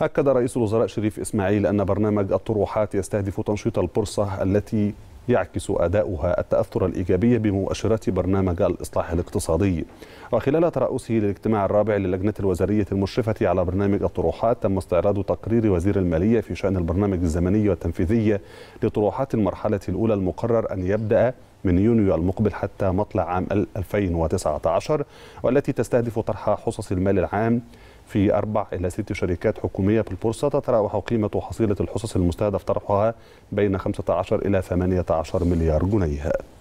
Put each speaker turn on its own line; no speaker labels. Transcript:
أكد رئيس الوزراء شريف إسماعيل أن برنامج الطروحات يستهدف تنشيط البورصة التي يعكس أداؤها التأثر الإيجابي بمؤشرات برنامج الإصلاح الاقتصادي وخلال ترأسه للاجتماع الرابع للجنة الوزارية المشرفة على برنامج الطروحات تم استعراض تقرير وزير المالية في شأن البرنامج الزمني والتنفيذي لطروحات المرحلة الأولى المقرر أن يبدأ من يونيو المقبل حتى مطلع عام 2019 والتي تستهدف طرح حصص المال العام في أربع إلى ست شركات حكومية في البورصة تتراوح قيمة حصيلة الحصص المستهدف طرحها بين 15 إلى 18 مليار جنيه